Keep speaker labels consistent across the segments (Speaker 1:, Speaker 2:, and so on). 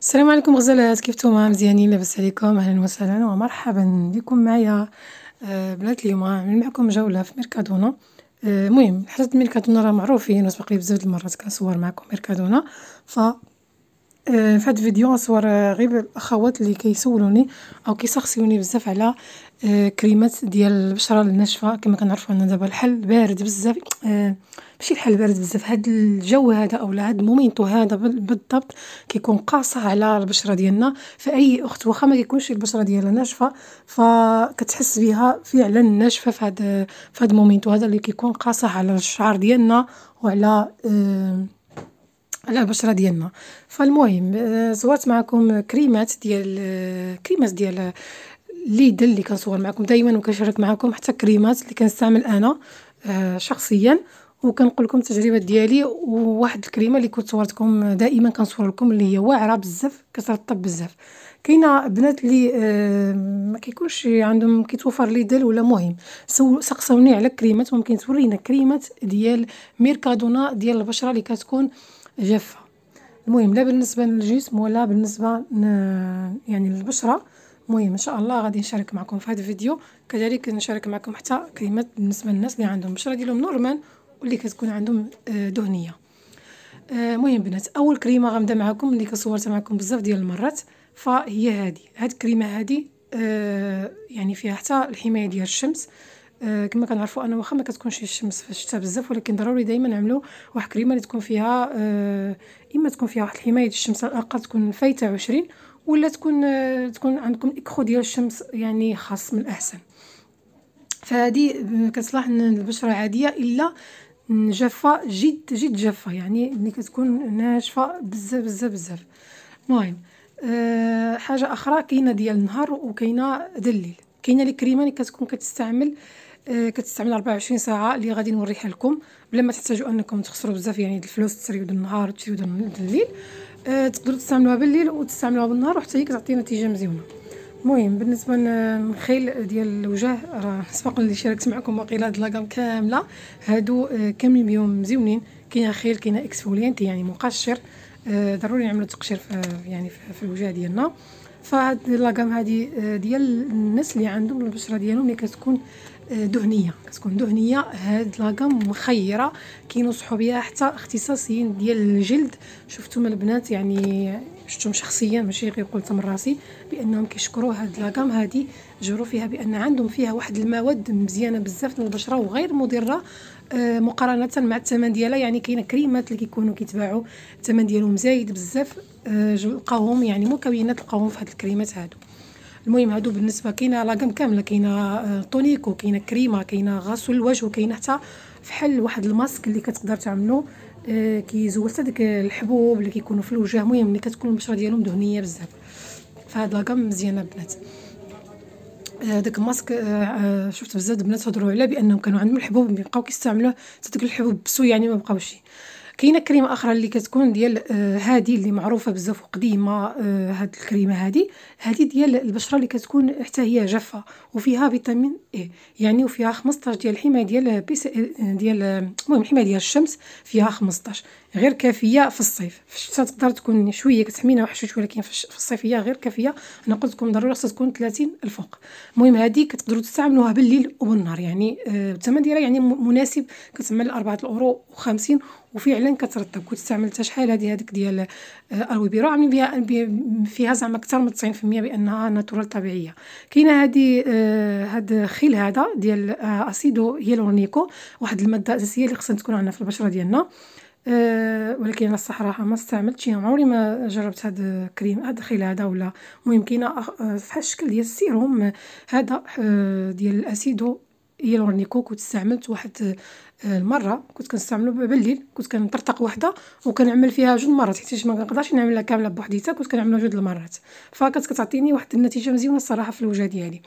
Speaker 1: السلام عليكم غزالات كيف نتوما مزيانين لاباس عليكم اهلا وسهلا ومرحبا بكم معايا آه بلاد اليوم آه، نعمل معكم جوله في ميركادونا آه، المهم آه حاجات ميركادونا راه معروفين وسبق لي بزاف المرات كنصور معكم ميركادونا ف آه، في هذا الفيديو غنصور غير الاخوات اللي كيسولوني او كيسخسيوني بزاف على آه، كريمات ديال البشرة الناشفة كما كنعرفو أن دابا الحل بارد بزاف آه، ماشي الحل بارد بزاف هاد الجو هذا أولا هاد المومينتو هذا بالضبط كيكون قاصح على البشرة ديالنا، فأي أخت واخا مكيكونش البشرة ديالها ناشفة فكتحس بها فعلا ناشفة في في هاد المومينتو هذا اللي كيكون قاصح على الشعر ديالنا وعلى آه، على البشرة ديالنا، فالمهم زورت معاكم كريمات ديال كريمات ديال. ليدل اللي كنصور معكم دائما وكنشارك معكم حتى كريمات اللي كنستعمل انا آه، شخصيا وكنقول لكم التجربه ديالي وواحد الكريمه اللي كنت صورتكم دائما كنصور لكم اللي هي واعره بزاف كترطب بزاف كاينه بنات اللي آه، ما كيكونش عندهم كيتوفر ليدل ولا مهم سقسوني على كريمات ممكن تورينا كريمات ديال ميركادونا ديال البشره اللي كتكون جافه المهم لا بالنسبه للجسم ولا بالنسبه يعني للبشره مهم ان شاء الله غادي نشارك معكم في هذا الفيديو كذلك نشارك معكم حتى كريمات بالنسبه للناس اللي عندهم بشره ديالهم نورمال واللي كتكون عندهم آه، دهنيه آه، مهم بنات اول كريمه غنبدا معكم اللي كصورتها معكم بزاف ديال المرات فهي هذه هاد الكريمه هذه آه، يعني فيها حتى الحمايه ديال الشمس كما كنعرفوا انا واخا ما كتكونش الشمس في الشتاء بزاف ولكن ضروري دائما نعملوا واحد كريمه اللي تكون فيها اما تكون فيها واحد الحمايه الشمس على الاقل تكون فايته 20 ولا تكون تكون عندكم اكخو ديال الشمس يعني خاص من الاحسن فهذه كتصلح للبشره عاديه الا جافه جد جد جافه يعني ملي كتكون ناشفه بزاف بزاف بزاف المهم أه حاجه اخرى كاينه ديال النهار وكاينه الليل كاينه الكريمه اللي كتكون كتستعمل أه كتستعمل 24 ساعه اللي غادي نوريها لكم بلا ما تحتاجوا انكم تخسروا بزاف يعني الفلوس تسريو النهار وتسريو الليل أه، تقدروا تستعملوها بالليل وتستعملوها بالنهار وحتى هي كتعطي نتيجه مزيونه المهم بالنسبه للخيل ديال الوجه راه سبق اللي شاركت معكم واقيلا هاد لاكام كامله هادو أه، كاملين بيهم مزيونين كاين خيل كاين اكسفوليانتي يعني مقشر أه ضروري نعملو تقشير في يعني في الوجه ديالنا فهاد لاكام هادي آه، ديال الناس اللي عندهم البشره ديالهم اللي كتكون آه، دهنيه كتكون دهنيه هاد لاكام مخيره كينصحوا بها حتى اختصاصيين ديال الجلد شفتهم البنات يعني شفتهم شخصيا ماشي غير قلت من راسي بانهم كيشكروا هاد لاكام هادي جرو فيها بان عندهم فيها واحد المواد مزيانه بزاف للبشره وغير مضره آه، مقارنه مع الثمن ديالها يعني كاينه كريمات اللي كيكونوا كيتباعوا الثمن ديالهم زايد بزاف آه، لقاوهم يعني مكونات لقاوهم في هاد الكريمات هادو المهم هادو بالنسبه كاينه لاكام كامله كاينه طونيكو آه، كاينه كريمه كاينه غسول الوجه وكاينه حتى فحل واحد الماسك اللي كتقدر تعملو كيزول حتى داك الحبوب اللي كيكونوا في الوجه المهم ملي كتكون البشره ديالهم دهنيه بزاف فهاد لاكام مزيانه البنات داك الماسك آه، آه، شفت بزاف البنات هضروا عليه بانهم كانوا عندهم الحبوب بقاو كيستعملوه حتى داك الحبوب بسو يعني ما بقاوش كاينه كريمه اخرى اللي كتكون ديال آه، هادي اللي معروفه بزاف وقديمه هاد الكريمه هادي هادي ديال البشره اللي كتكون حتى هي جافه وفيها فيتامين اي يعني وفيها 15 ديال الحمايه ديال بي ديال المهم الحمايه ديال الشمس فيها 15 غير كافيه في الصيف في الشتاء تقدر تكون شويه كتحمينا وحشوش ولكن في الصيف هي غير كافيه انا قلت لكم ضروري خصها تكون 30 الفوق المهم هذه كتقدروا تستعملوها بالليل وبالنهار يعني آه، الثمن ديالها يعني مناسب كتعمل 4 الاورو و50 وفعلا كترطب كنت استعملتها شحال هذه هذيك ديال آه، بيرو عاملين بها فيها زعما اكثر من 90% بانها ناتورال طبيعيه كاينه هذه آه، هذا الخيل هذا ديال اسيدو هيلورونيكو واحد الماده اساسيه اللي خصها تكون عندنا في البشره ديالنا آه، ولكن الصراحه ما استعملتش عمري ما جربت هاد الكريم ادخل هذا ولا المهم كاينه فحال الشكل ديال السيروم هذا آه، ديال الاسيدو هيالورونيكو كنت استعملت واحد المره كنت كنستعملو بالليل كنت كنطرطق وحده وكنعمل فيها جوج مرات حيت ما كنقدرش نعملها كامله بوحديتها كنت كنعملها جوج المرات فكانت كتعطيني واحد النتيجه مزيونه الصراحه في الوجه ديالي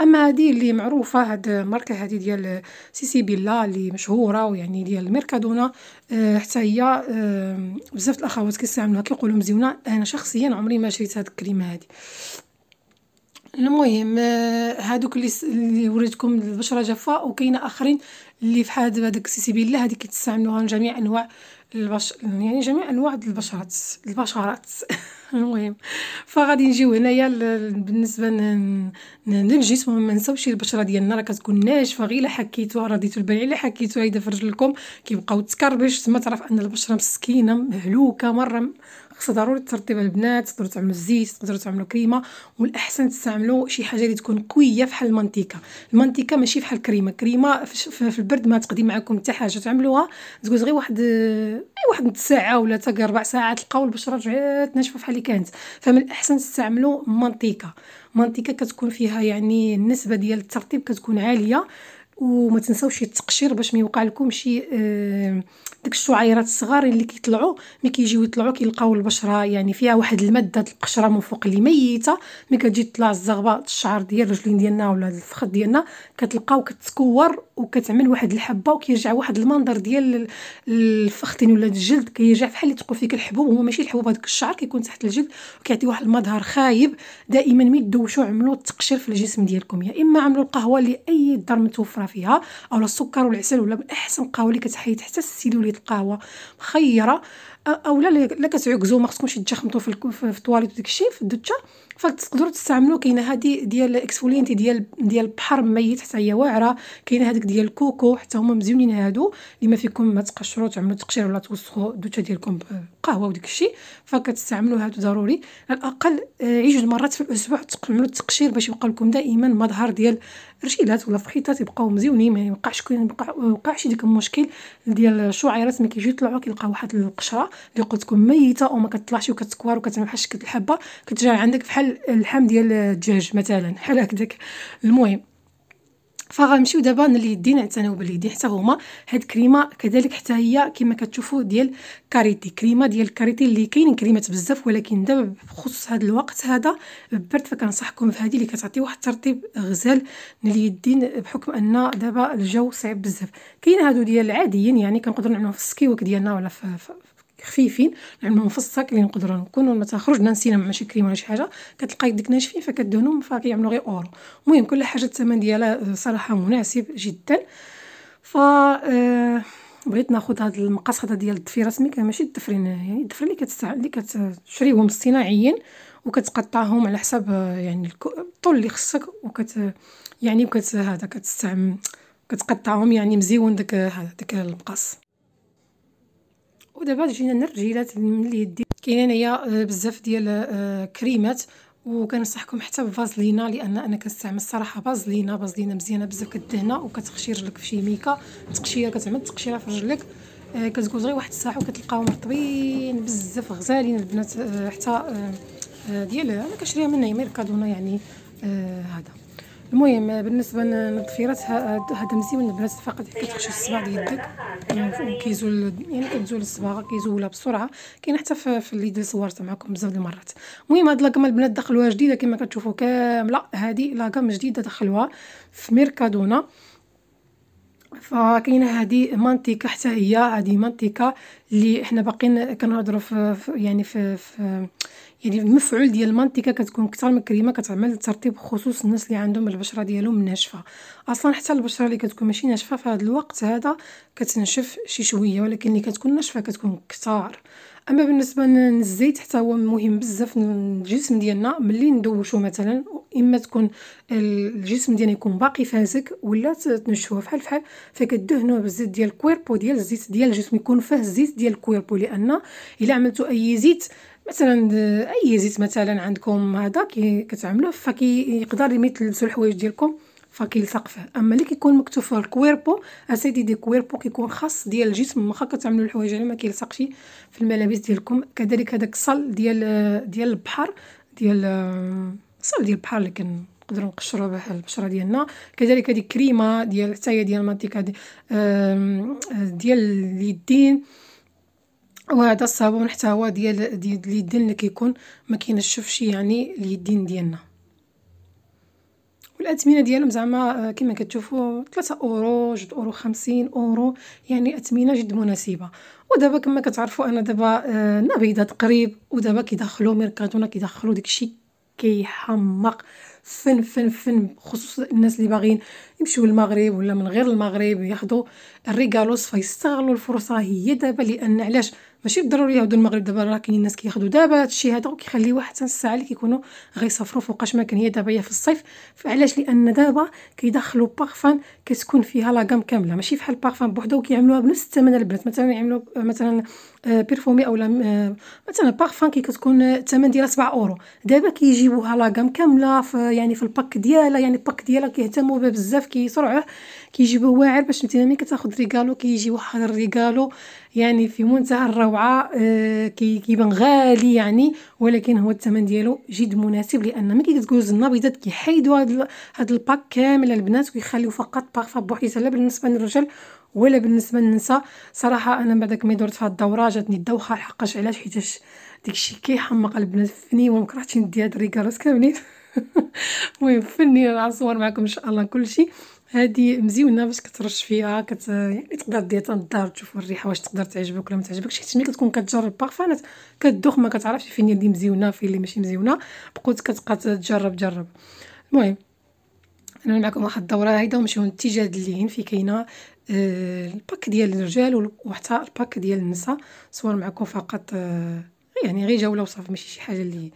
Speaker 1: اما هذه اللي معروفه هاد الماركه هذه ديال سيسي بيلا اللي مشهوره ويعني ديال ميركادونا آه، حتى هي آه، بزاف الاخوات كيستعملوها لهم مزيونه انا شخصيا عمري ما شريت هاد الكريمه هذه المهم آه، هادوك اللي وريتكم البشره جافه وكاينه اخرين اللي فحال دابا داك السيسي بيلا هادي كيتستعملوها جميع انواع البش يعني جميع انواع البشرات البشرات المهم فغادي نجيو هنايا بالنسبه للجسم ما نساوش البشره ديالنا راه كتكون ناشفه غير الا حكيتوها رديتو البال الا حكيتوها يدا في لكم كيبقاو تكربش تما تعرف ان البشره مسكينه مهلوكه مره خصها ضروري ترطيب البنات تقدروا تعملوا الزيت تقدروا تعملوا كريمه والاحسن تستعملوا شي حاجه اللي تكون قويه بحال المانتيكا المانتيكا ماشي بحال الكريمه كريمه في البرد ما تقدم معكم حتى حاجه تعملوها تقول غير واحد واحد ساعه ولا حتى ربع ساعه تلقاو البشره رجعت ناشفه بحال اللي كانت فمن الاحسن تستعملوا منطيكه منطيكه كتكون فيها يعني النسبه ديال الترطيب كتكون عاليه وما تنساوش التقشير باش ما يوقع لكم شي آه، ديك الشعيرات الصغار اللي كيطلعوا ملي كيجيو يطلعوا كيلقاو البشره يعني فيها واحد الماده القشره من فوق اللي ميته ملي كتجي تطلع الزغبه الشعر ديال الرجلين ديالنا ولا الفخذ ديالنا كتلقاو كتكور وكتعمل واحد الحبه وكيرجع واحد المنظر ديال الفخذين ولا الجلد كيرجع بحال اللي تقول فيك الحبوب هما ماشي الحبوب هذاك الشعر كيكون تحت الجلد وكيعطي واحد المظهر خايب دائما ملي تدوشوا عملوا التقشير في الجسم ديالكم يا اما عملوا القهوه اللي اي دار متوفر السكره فيها اولا السكر والعسل ولا من احسن القهوه اللي كتحيد حتى السيلوليت القهوه مخيره اولا لا كتعكزو ما خصكمش تجخمطوا في في الطواليت وداك الشيء في الدوتشا فتقدروا تستعملوا كاينه هذه ديال اكسفولينتي ديال ديال البحر ميت حتى هي واعره كاينه هذيك ديال الكوكو حتى هما مزيونين هادو اللي ما فيكم ما تقشروا تعملوا تقشير ولا توسخوا الدوتشا ديالكم بقهوه وداك الشيء فكتستعملوا هادو ضروري على الاقل عي آه، جوج مرات في الاسبوع تعملوا التقشير باش يبقى لكم دائما مظهر ديال رشيلات ولا فحيطات يبقاو مزيونين ما يوقعش ما يوقعش ديك المشكل ديال الشعيرات ملي كيجيو يطلعوا كيلقاو واحد القشره اللي قلت لكم ميته وما كتطلعش وكتكوار وكتعمل بحال شكل الحبه كتجي عندك بحال اللحم ديال الدجاج مثلا بحال هكداك المهم فغنمشيو دابا لليدين انا باليدين حتى هما هاد كريمه كذلك حتى هي كما كتشوفوا ديال كاريتي كريمه ديال الكاريتي اللي كاينين كريمات بزاف ولكن دابا بخصوص هاد الوقت هذا بالبرد فكنصحكم بهادي اللي كتعطي واحد الترطيب غزال لليدين بحكم ان دابا الجو صعيب بزاف كاين هادو ديال العاديين يعني كنقدروا نعملوهم في السكيوك ديالنا ولا في خفيفين نعملهم في يعني الصاك اللي نقدروا نكونوا ما تخرجنا نسينا مع شي كريم ولا شي حاجه كتلقاي يدك ناشفين فكدهنهم فكيعملوا غير اورو المهم كل حاجه الثمن ديالها آه، صراحه مناسب جدا ف آه، بغيت ناخذ هاد المقص هذا ديال الضفيره سميك ماشي الضفرين يعني الضفر اللي كتستعمل اللي كتشريهم صناعيا وكتقطعهم على حسب آه، يعني الطول اللي خصك وكت يعني وكت هذا كتستعمل كتقطعهم يعني مزيون داك هذا داك المقص ودابا جينا النرجيلات من يدي كاينين هي آه، بزاف ديال آه، كريمات وكنصحكم حتى بفازلينا لان انا كنستعمل الصراحه بازلينا بازلينا مزيانه بزاف كدهنا وكتخشي رجلك في شي ميكا تقشيه كتعمل تقشيره في رجلك آه، كتكوز غير واحد الساعه وكتلقاهم مرطبين بزاف غزالين البنات حتى ديال انا كنشريها من ميركادونا يعني هذا المهم بالنسبه للضفيرات هذا مزيان البنات فقط كتخشي الصباع ديال يدك يعني كيزول يعني كتزول الصباغه كيزولها بسرعه كاين حتى في اللي صورت معكم بزاف د المرات المهم هاد لاكام البنات دخلوها جديده كما كتشوفوا كامله هذه لاكام جديده دخلوها في ميركادونا فكاينه هذه منطقه حتى هي هذه منطقه اللي حنا باقيين كنهضروا في يعني في, في يعني المفعول ديال المنطقه كتكون اكثر من كريمه كتعمل ترطيب خصوص الناس اللي عندهم البشره ديالهم ناشفه اصلا حتى البشره اللي كتكون ماشي ناشفه في هذا الوقت هذا كتنشف شي شويه ولكن اللي كتكون ناشفه كتكون كثار اما بالنسبه للزيت حتى هو مهم بزاف للجسم ديالنا ملي ندوشو مثلا اما تكون الجسم ديالنا يكون باقي فازك ولا تنشفوه فحال فحال فكدهنوه بالزيت ديال الكويربو ديال الزيت ديال الجسم يكون فيه الزيت ديال الكويربو لان الا عملتو اي زيت مثلا اي زيت مثلا عندكم هذا كتعملوه فكيقدر يمثل لبسوا الحوايج ديالكم فكيلصق فيه اما اللي كيكون مكتوب فيه الكويربو اسيدي دي كويربو كيكون خاص ديال الجسم واخا كتعملوا الحوايج اللي ما كيلصقش في الملابس ديالكم كذلك هذاك الصل ديال ديال البحر ديال الصل ديال البحر اللي كنقدروا نقشروا به البشره ديالنا كذلك هذه كريمه ديال حتى هي ديال ماتيكا ديال اليدين وهذا الصابون حتى هو ديال ديال اليدين اللي كيكون ما كينشفش يعني اليدين ديالنا والاثمنه ديالهم زعما آه، كما كتشوفوا 3 اورو 2 اورو 50 اورو يعني اثمنه جد مناسبه ودابا كما كتعرفوا انا دابا آه، نبيضة قريب ودابا كيدخلوا ميركاتونا كيدخلوا داكشي كيحمق فن فن فن خصوصا الناس اللي باغيين يمشيو للمغرب ولا من غير المغرب ياخذوا الريغالوس فيستغلوا الفرصه هي دابا لان علاش ماشي بالضروري يعودوا المغرب دابا راه كاينين الناس كياخذوا دابا هادشي هذا وكيخليوه حتى الساعه اللي كيكونوا غيسافروا فوقاش ما كان هي دابا هي في الصيف فعلاش لان دابا كيدخلوا بارفان كتكون فيها غام كامله ماشي بحال بارفان بوحدو وكيعملوها بنفس الثمن البنات مثلا يعملوا مثلا بيرفومي آه، اولا آه، مثلا بارفان كي كتكون الثمن ديالها 7 اورو دابا كيجيبوها غام كامله يعني في الباك ديالها يعني الباك ديالها كيهتموا بها بزاف كيسرعوه كيجيبوه واعر باش مثلا ملي كتاخذ ريكالو كيجي واحد الريكالو يعني في منتهى الروعه آه كيبان غالي يعني ولكن هو الثمن ديالو جد مناسب لان ما كتجوز النبيضات كيحيدوا هاد هاد الباك كامل البنات ويخليو فقط بارفا بوحديتها لا بالنسبه للرجال ولا بالنسبه للنساء صراحه انا بعدك ملي درت في هاد الدوره جاتني الدوخه لحقاش علاش حيتاش داكشي كيحمق البنات فيني ومكرهتش ندي هاد الريكالوس كاملين المهم فني غنصور معكم ان شاء الله كلشي هذه مزيونه باش كترش فيها كت يعني تقدر دير تنضار تشوف الريحه واش تقدر تعجبك ولا ما تعجبكش حيت ملي كتكون كتجرب بارفانات كتدوخ ما كتعرفش فين اللي مزيونه فين اللي ماشي مزيونه بقوت كتبقى تجرب جرب المهم انا معكم واحد الدوره هيدا ونمشيو لاتجاه اللين في كاينه آه، الباك ديال الرجال وحتى الباك ديال النساء صور معكم فقط آه، يعني غير جوله وصافي ماشي شي حاجه اللي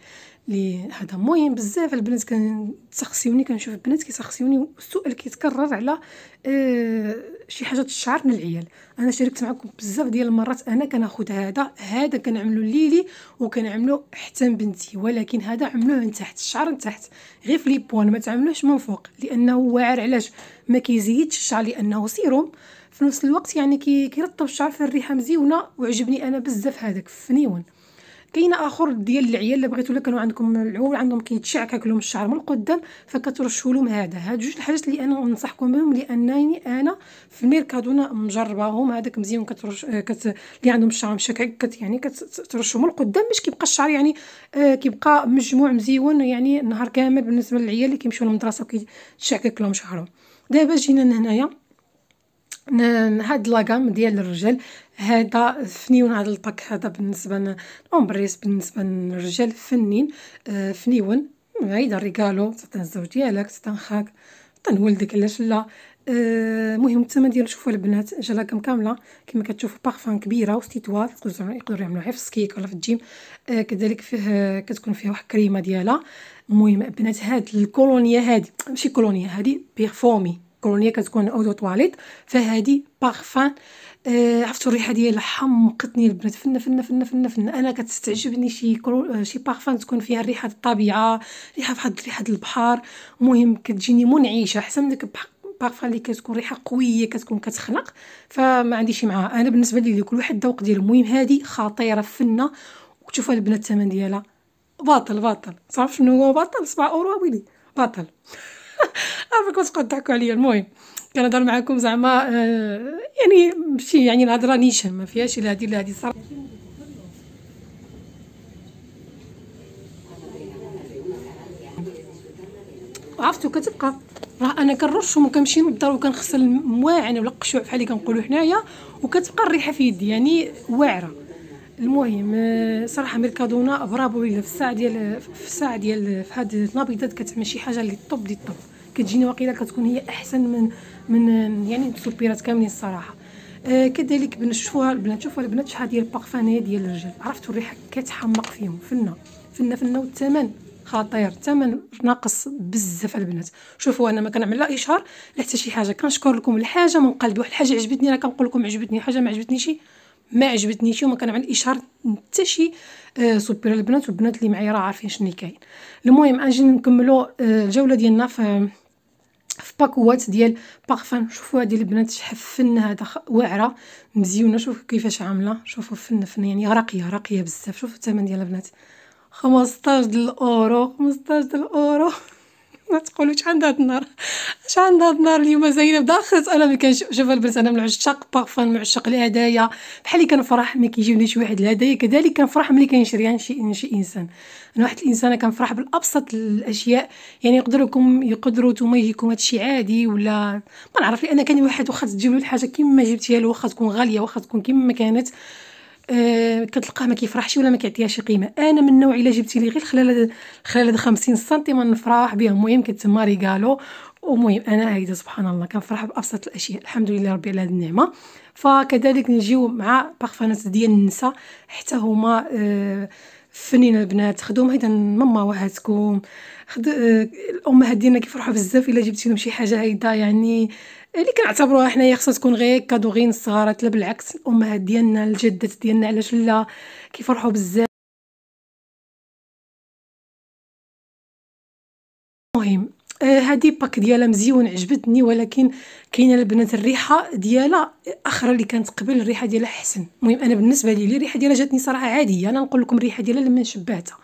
Speaker 1: لي هذا مهم بزاف البنات كنسقسيوني كنشوف البنات كيسقسيوني السؤال كيتكرر على أه شي حاجه الشعر من العيال انا شاركت معكم بزاف ديال المرات انا كناخذ هذا هذا كنعملو ليلي وكنعملو حتى بنتي ولكن هذا عملوه من تحت الشعر من تحت غير في لي بوان ما تعملوش من فوق لانه واعر علاش ما كيزيدش الشعر لانه سيروم في نفس الوقت يعني كيرطب الشعر في الريحه مزيونه وعجبني انا بزاف هذاك فنيون كاين اخر ديال العيال اللي بغيتو الا كانوا عندكم العول عندهم كيتشع كاكلهم الشعر من القدام فكترشوا لهم هذا هاد جوج الحاجات اللي انا ننصحكم بهم لانني انا في الميركادونا مجرباهم هذاك مزيان كترش كت... اللي عندهم الشعر مشكع كت يعني كترشوا من القدام باش كيبقى الشعر يعني آه كيبقى مجموع مزيون يعني نهار كامل بالنسبه للعيال اللي كيمشيو للمدرسه وكيتشع كاكلهم شعرهم دابا جينا لهنايا هاد لاكام ديال الرجال هذا فنيون هاد الباك هذا بالنسبه لومبريس بالنسبه للرجال فنين آه، فنيون هيدا ريكالو تعطي الزوج ديالك تنخاك تعطي ولدك علاش لا المهم آه، الثمن ديالو شوفوا البنات جا لاكام كامله كما كتشوفوا بارفان كبيره وستيتوار يقدروا يعملوها في السكيك ولا في الجيم آه، كذلك فيه كتكون فيه واحد الكريمه ديالها المهم بنات هاد الكولونيا هادي ماشي كولونيا هادي بيرفومي الكترونيه كتكون دو طواليت فهادي بارفان آه عرفتوا الريحه ديالها حمقتني البنات فنة, فنه فنه فنه فن انا كتستعجبني شي كرو... آه، شي بارفان تكون فيها ريحه الطبيعه ريحه بحال ريحه البحر المهم كتجيني منعشه احسن من داك بارفان اللي كتكون ريحه قويه كتكون كتخنق فما شي معها انا بالنسبه لي كل واحد الذوق ديالو المهم هذه خطيره فنه وتشوفوا البنات الثمن ديالها باطل باطل تعرف شنو هو باطل 7 اورو ويلي باطل واش كنتبقاو تضحكوا عليا المهم كنهضر معاكم زعما آه، يعني ماشي يعني الهضره نيشان ما فيهاش لا هادي لا هادي صرا عرفتو كتبقى راه انا كنرشهم وكنمشي للدار وكنغسل مواعن ولا قشوع بحال اللي كنقولوا حنايا وكتبقى الريحه في يدي يعني واعره المهم آه، صراحه ميركادونا برافو ليها في الساعه ديال في الساعه ديال في هاد النبيضات كتعمل شي حاجه اللي طوب دي طوب كتجيني واقيلا كتكون هي احسن من من يعني السوبيرات كاملين الصراحه آه كذلك بنشوفوها البنات شوفوا البنات شحال ديال البارفان ديال الرجال عرفتوا الريحه كتحمق فيهم فنه فنه فنه والثمن خطير الثمن ناقص بزاف البنات شوفوا انا ما كنعمل لا اشهار لا حتى شي حاجه كنشكر لكم الحاجه منقلب واحد الحاجه عجبتني راه كنقول لكم عجبتني حاجه ما عجبتنيش ما عجبتنيش وما كنعمل اشهار حتى شي آه البنات والبنات اللي معايا راه عارفين شنو كاين المهم اجي نكملوا آه، الجوله ديالنا في في باكوات ديال بارفان شوفوا هذه البنات شحال فن هذا واعره مزيونه شوفوا كيفاش عامله شوفوا فن فن يعني راقيه راقيه بزاف شوفوا الثمن ديال البنات 15 الاورو 15 الاورو ما تقولوا شحال عندها هاد النهار شحال عندها هاد النهار اليوم زينب داخلت انا ملي كنشوف البنت انا من عشاق بارفان من عشاق الهدايا بحال اللي كنفرح ملي كيجيوني شي واحد الهدايا كذلك كنفرح ملي كنشريها يعني شي شي انسان انا واحد الانسانه كنفرح بالابسط الاشياء يعني يقدركم يقدروا نتوما يجيكم هادشي عادي ولا ما نعرف لان كان واحد واخا تجيب له الحاجه كيما جبتيها له واخا تكون غاليه واخا تكون كيما كانت آه، كتلقاه ما كيفرحش ولا ما كيعطيهاش قيمه انا من نوعي الا جبتي لي غير خلال خلال 50 سنتيم نفرح بها المهم كتسمى ريغالو ومهم انا عايده سبحان الله كنفرح بابسط الاشياء الحمد لله ربي على هذه النعمه فكذلك نجيو مع بارفانات ديال النساء حتى هما آه فنين البنات خدوهم هيدا ماما وهاتكم خد آه، الامهات ديالنا كيفرحوا بزاف الا جبتي لهم شي حاجه هيدا يعني اللي كنعتبروها حنايا خصها تكون غير كادو غير الصغارات لا بالعكس الامهات ديالنا الجدات ديالنا علاش لا كيفرحوا بزاف آه، هادي باك ديالها مزيون عجبتني ولكن كاينه البنات الريحه ديالها اخرى اللي كانت قبل الريحه ديالها احسن المهم انا بالنسبه لي الريحه ديالها جاتني صراحه عاديه انا نقول لكم الريحه ديالها لما شبعتها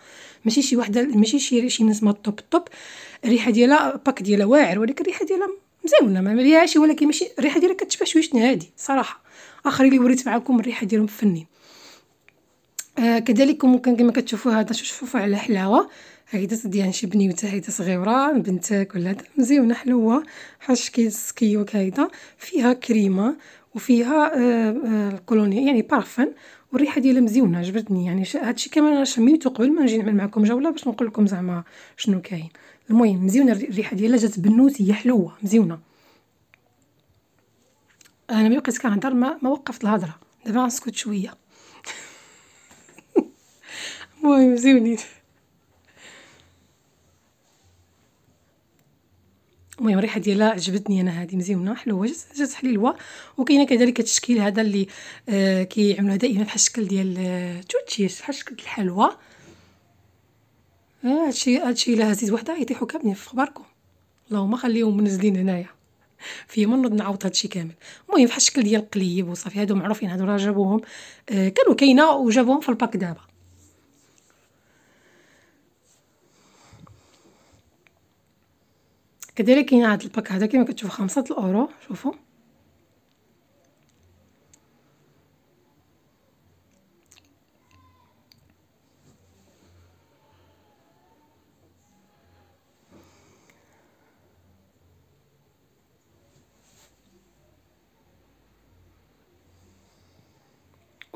Speaker 1: ماشي شي وحده ماشي شي شي نسمه طوب طوب الريحه ديالها باك ديالها واعر ولكن الريحه ديالها مزيونه ما مليهاش ولكن ماشي الريحه ديالها كتشبه شويه هادي صراحه اخر اللي وريت معكم الريحه ديالهم فني آه كذلك ممكن كما كتشوفوا هذا شوفوا على حلاوه هكذا تديان شي بنيوته هكذا صغيره بنتك ولا هذا مزيونه حلوه حشكي السكيوك هكذا فيها كريمه وفيها آه، آه، الكولوني يعني بارفان والريحه ديالها مزيونه عجبتني يعني هادشي كامل انا شميتو قبل ما نجي نعمل معكم جوله باش نقول لكم زعما شنو كاين المهم مزيونه الريحه ديالها جات بنوتيه حلوه مزيونه انا ملي بقيت كنهضر ما, ما وقفت الهضره دابا غنسكت شويه المهم مزيونين المهم الريحه ديالها عجبتني انا هذه مزيونه حلوه جات حليوه وكاينه كذلك التشكيل هذا اللي آه كيعملوها دائما بحال الشكل ديال آه، توتشيش بحال الشكل ديال الحلوى آه، هادشي آه هادشي الا هزيت وحده يطيحوا كاملين في خباركم اللهم خليهم منزلين هنايا في يوم نعوض هادشي كامل المهم بحال الشكل ديال القليب وصافي هادو معروفين هادو راه جابوهم آه كانوا كاينه وجابوهم في الباك دابا كذلك كاين هاد الباك هذا كيما كتشوفوا خمسة الاورو شوفوا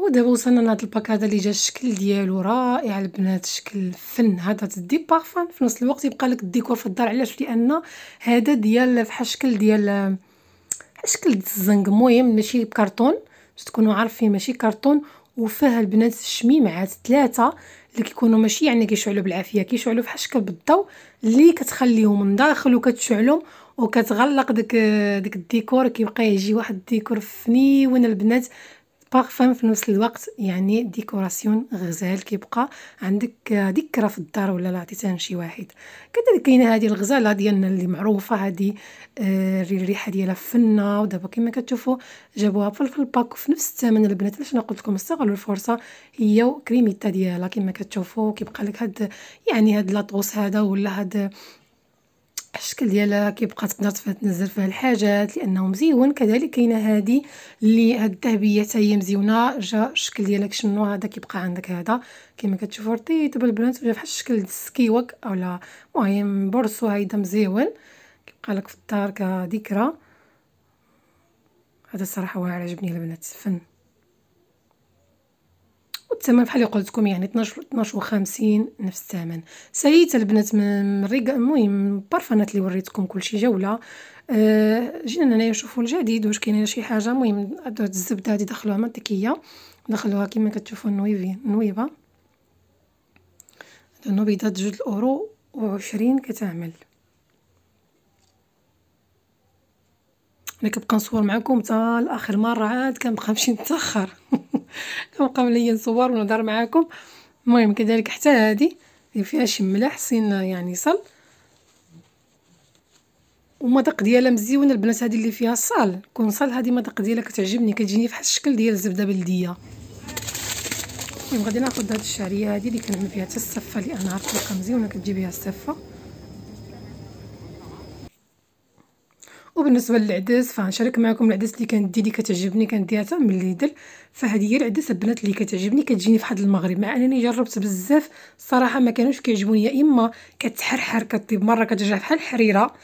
Speaker 1: ودابا وصلنا لهاد الباك هذا اللي جا الشكل ديالو رائع البنات شكل فن هذا تدي بارفان في نفس الوقت يبقى لك الديكور في الدار علاش لان هذا ديال فحال شكل ديال شكل الزنق المهم ماشي بكرتون باش تكونوا عارفين ماشي كارتون وفيه البنات الشميمعات ثلاثه اللي كيكونوا ماشي يعني كيشعلوا بالعافيه كيشعلوا فحال شكل بالضوء اللي كتخليهم من داخل وكتشعلهم وكتغلق داك داك الديكور كيبقى يجي واحد الديكور فنيون البنات بارفان في نفس الوقت يعني ديكوراسيون غزال كيبقى عندك ذكرى في الدار ولا لا عطيتها لشي واحد كذلك كاينه هذه الغزاله ديالنا اللي معروفه هذه آه الريحه ديالها فنه ودابا كما كتشوفوا جابوها في الباك في نفس الثمن البنات علاش انا قلت لكم استغلوا الفرصه هي كريميتا ديالها كما كتشوفوا كيبقى لك هاد يعني هاد لاطوس هذا ولا هاد الشكل ديالها كيبقى تقدر تنزل فيها الحاجات لانه مزيون كذلك كاينه هذه اللي هاد الذهبيه حتى هي مزيونه جا الشكل ديالك شنو هذا كيبقى عندك هذا كما كتشوفوا رطيب بالبرنت ولا بحال الشكل السكيوك اولا المهم برصو هيدا مزيون كيبقى لك في الدار كذكرى هذا الصراحه واعر عجبني البنات فن والثمن بحال اللي قلت لكم يعني 12 12 و50 نفس الثمن سيت البنات من ريغا المهم البارفانات اللي وريتكم كلشي جوله أه جينا هنايا نشوفوا الجديد واش كاين شي حاجه المهم هاد الزبده هادي دخلوها منطقيه دخلوها كما كتشوفوا النويفين نويبه لانه بيضات جوج الاورو و20 كتعمل انا كنبقى نصور معكم حتى لاخر مره عاد كنبقى نمشي نتاخر كنبقاو ليا نصور ونهضر معاكم المهم كذلك حتى هذه اللي فيها شي ملاح سين يعني صل ومذاق ديالها مزيونه البنات هذه اللي فيها الصال كون صال هذه مذاق ديالها كتعجبني كتجيني فحال الشكل ديال الزبده بلديه المهم غادي ناخذ هاد الشعريه هذه اللي كنعمل فيها حتى الصفه لانها رقيقه مزيونه كتجي بها الصفه وبالنسبه للعدس فنشارك معكم العدس اللي كندي ديدي كتعجبني كنديها حتى من ليدل فهذه هي العدس البنات اللي كتعجبني كتجيني حد المغرب مع انني جربت بزاف الصراحه ما كانوش كيعجبوني يا اما كتحرحر كطيب مره كترجع بحال الحريره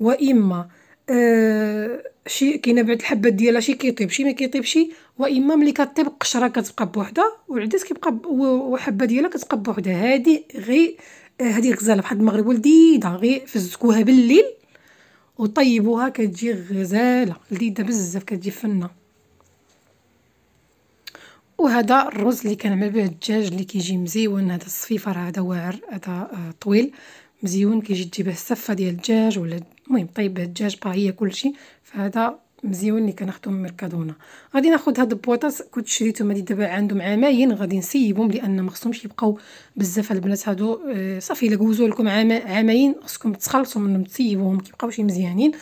Speaker 1: واما أه شي كاينه بعد الحبات ديالها شي كيطيب شي ما كيطيبش واما ملي كطيب القشره كتبقى بوحدها والعدس كيبقى وحبه ديالها كتبقى بوحدها هادي غير آه، هذه غزاله بحال المغرب ولديده غير فزكوها بالليل وطيبوها كتجي غزاله لذيذه بزاف كتجي فنه وهذا الرز اللي كنعمل به الدجاج اللي كيجي مزيون هذا الصفيفر هذا واعر هذا آه، طويل مزيون كيجي تجيبه السفه ديال الدجاج ولا المهم طيب الدجاج باهيه كلشي فهذا مزيون اللي كناخدو من ميركادونا غادي ناخد هاد البواطاس كنت شريتهم هادي دابا عندهم عامين غادي نسيبهم لان ما خصهمش يبقاو بزاف البنات هادو آه صافي الا جوزوا لكم عامين خصكم تخلصوا منهم تسيبوهم كيبقاو شي مزيانين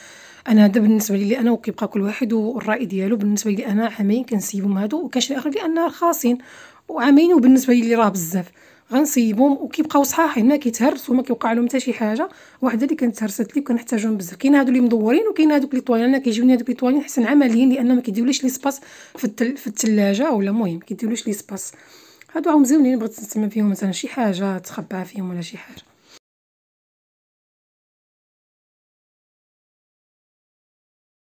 Speaker 1: انا هذا بالنسبه لي انا وكيبقى كل واحد والراي ديالو بالنسبه لي انا عامين كنسيبهم هادو وكنشري اخر لان رخاصين وعامين وبالنسبه لي راه بزاف غنصيبهم وكيبقاو صحاحين ما كيتهرسوا ما كيوقع لهم حتى شي حاجه وحده اللي كانت تهرست لي وكنحتاجهم بزاف كاين هادو اللي مدورين وكاين هادوك اللي طوالين انا كيجيوني هادوك اللي طوالين حسن عمليين لان ما كيديوليش لي سباس في التل... في الثلاجه ولا المهم كيديولوش لي سباس هادو راهم مزيونين بغيت نستعمل فيهم مثلا شي حاجه تخبى فيهم ولا شي حاجه